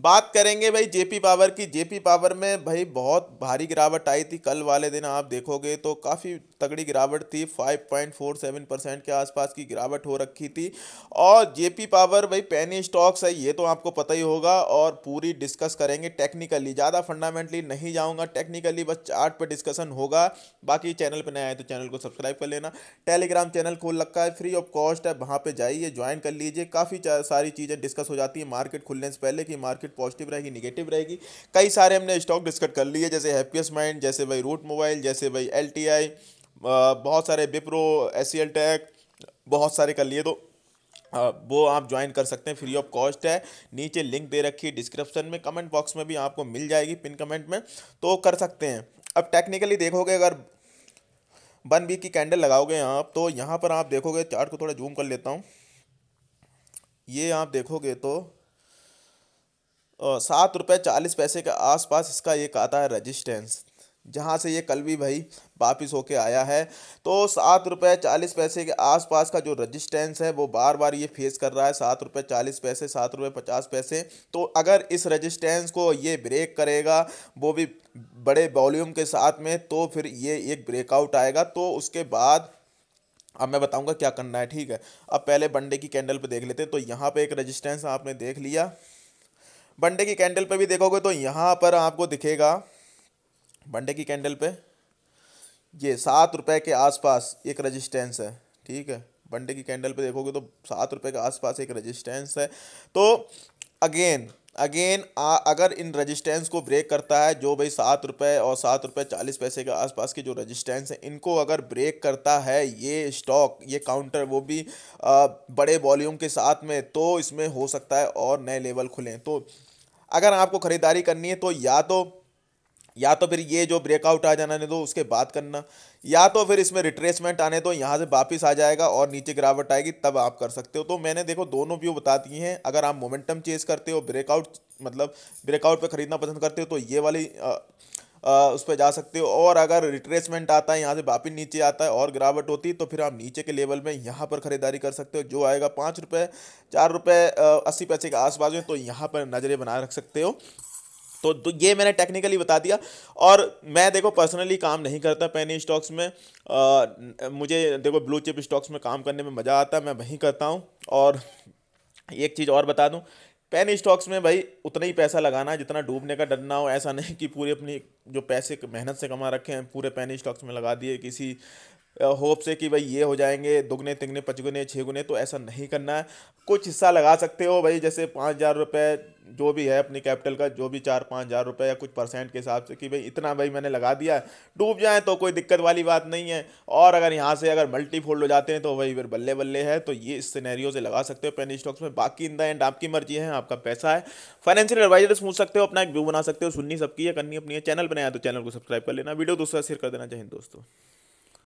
बात करेंगे भाई जेपी पावर की जेपी पावर में भाई बहुत भारी गिरावट आई थी कल वाले दिन आप देखोगे तो काफ़ी तगड़ी गिरावट थी 5.47 परसेंट के आसपास की गिरावट हो रखी थी और जेपी पावर भाई पैनी स्टॉक्स है ये तो आपको पता ही होगा और पूरी डिस्कस करेंगे टेक्निकली ज़्यादा फंडामेंटली नहीं जाऊँगा टेक्निकली बस चार्ट पर डिस्कशन होगा बाकी चैनल पर नहीं आए तो चैनल को सब्सक्राइब कर लेना टेलीग्राम चैनल खोल रखा है फ्री ऑफ कॉस्ट है वहाँ पर जाइए ज्वाइन कर लीजिए काफ़ी सारी चीज़ें डिस्कस हो जाती है मार्केट खुलने से पहले कि मार्केट मार्केट पॉजिटिव रहेगी निगेटिव रहेगी कई सारे हमने स्टॉक डिस्कट कर लिए जैसे हैप्पीएस्ट माइंड जैसे भाई रूट मोबाइल जैसे भाई एल बहुत सारे विप्रो एस टेक बहुत सारे कर लिए तो वो आप ज्वाइन कर सकते हैं फ्री ऑफ कॉस्ट है नीचे लिंक दे रखी है डिस्क्रिप्शन में कमेंट बॉक्स में भी आपको मिल जाएगी पिन कमेंट में तो कर सकते हैं अब टेक्निकली देखोगे अगर वन वीक की कैंडल लगाओगे आप तो यहाँ पर आप देखोगे चार्ट को थोड़ा जूम कर लेता हूँ ये आप देखोगे तो सात रुपये चालीस पैसे के आसपास इसका एक आता है रजिस्टेंस जहाँ से ये कल भी भाई वापिस होके आया है तो सात रुपये चालीस पैसे के आसपास का जो रजिस्टेंस है वो बार बार ये फेस कर रहा है सात रुपये चालीस पैसे सात रुपये पचास पैसे तो अगर इस रजिस्टेंस को ये ब्रेक करेगा वो भी बड़े वॉल्यूम के साथ में तो फिर ये एक ब्रेकआउट आएगा तो उसके बाद अब मैं बताऊँगा क्या करना है ठीक है अब पहले बंडे की कैंडल पर देख लेते हैं तो यहाँ पर एक रजिस्टेंस आपने देख लिया बंडे की कैंडल पे भी देखोगे तो यहाँ पर आपको दिखेगा बंडे की कैंडल पे ये सात रुपये के आसपास एक रजिस्टेंस है ठीक है बंडे की कैंडल पे देखोगे तो सात रुपये के आसपास एक रजिस्टेंस है तो अगेन अगेन अगर इन रजिस्टेंस को ब्रेक करता है जो भाई सात रुपये और सात रुपये चालीस पैसे के आसपास के जो रजिस्टेंस हैं इनको अगर ब्रेक करता है ये स्टॉक ये काउंटर वो भी आ, बड़े वॉल्यूम के साथ में तो इसमें हो सकता है और नए लेवल खुलें तो अगर आपको ख़रीदारी करनी है तो या तो या तो फिर ये जो ब्रेकआउट आ जाना नहीं दो तो उसके बाद करना या तो फिर इसमें रिट्रेसमेंट आने दो तो यहाँ से वापस आ जाएगा और नीचे गिरावट आएगी तब आप कर सकते हो तो मैंने देखो दोनों व्यू बता दिए हैं अगर आप मोमेंटम चेज करते हो ब्रेकआउट मतलब ब्रेकआउट पे खरीदना पसंद करते हो तो ये वाली आ, आ, उस पर जा सकते हो और अगर रिट्रेसमेंट आता है यहाँ से वापिस नीचे आता है और गिरावट होती है तो फिर आप नीचे के लेवल में यहाँ पर ख़रीदारी कर सकते हो जो आएगा पाँच रुपये चार रुपये अस्सी पैसे के आसपास में तो यहाँ पर नज़रें बना रख सकते हो तो, तो, ये मैंने टेक्निकली बता दिया और मैं देखो पर्सनली काम नहीं करता पैनी स्टॉक्स में आ, मुझे देखो ब्लू चिप स्टॉक्स में काम करने में मज़ा आता है मैं वहीं करता हूँ और एक चीज़ और बता दूँ पेन स्टॉक्स में भाई उतना ही पैसा लगाना है जितना डूबने का डरना हो ऐसा नहीं कि पूरे अपनी जो पैसे मेहनत से कमा रखे हैं पूरे पेन स्टॉक्स में लगा दिए किसी होप से कि भाई ये हो जाएंगे दोगुने तिगने पचगुने छः गुने तो ऐसा नहीं करना है कुछ हिस्सा लगा सकते हो भाई जैसे पाँच हज़ार रुपये जो भी है अपनी कैपिटल का जो भी चार पाँच हज़ार रुपये या कुछ परसेंट के हिसाब से कि भाई इतना भाई मैंने लगा दिया है डूब जाए तो कोई दिक्कत वाली बात नहीं है और अगर यहाँ से अगर मल्टी हो जाते हैं तो भाई फिर बल्ले बल्ले है तो ये इस सिनेरियो से लगा सकते हो पेनी स्टॉक्स में बाकी इन द एंड आपकी मर्जी है आपका पैसा है फाइनेंशियल एडवाइजर पूछ सकते हो अपना एक व्यू बना सकते हो सुननी सबकी या करनी अपनी है चैनल बनाया तो चैनल को सब्सक्राइब कर लेना वीडियो दूसरा शेयर कर देना चाहिए दोस्तों